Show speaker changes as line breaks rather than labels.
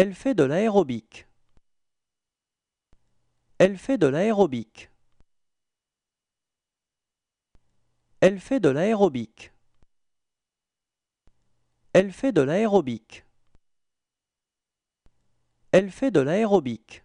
Elle fait de l'aérobic. Elle fait de l'aérobic. Elle fait de l'aérobic. Elle fait de l'aérobic. Elle fait de l'aérobic.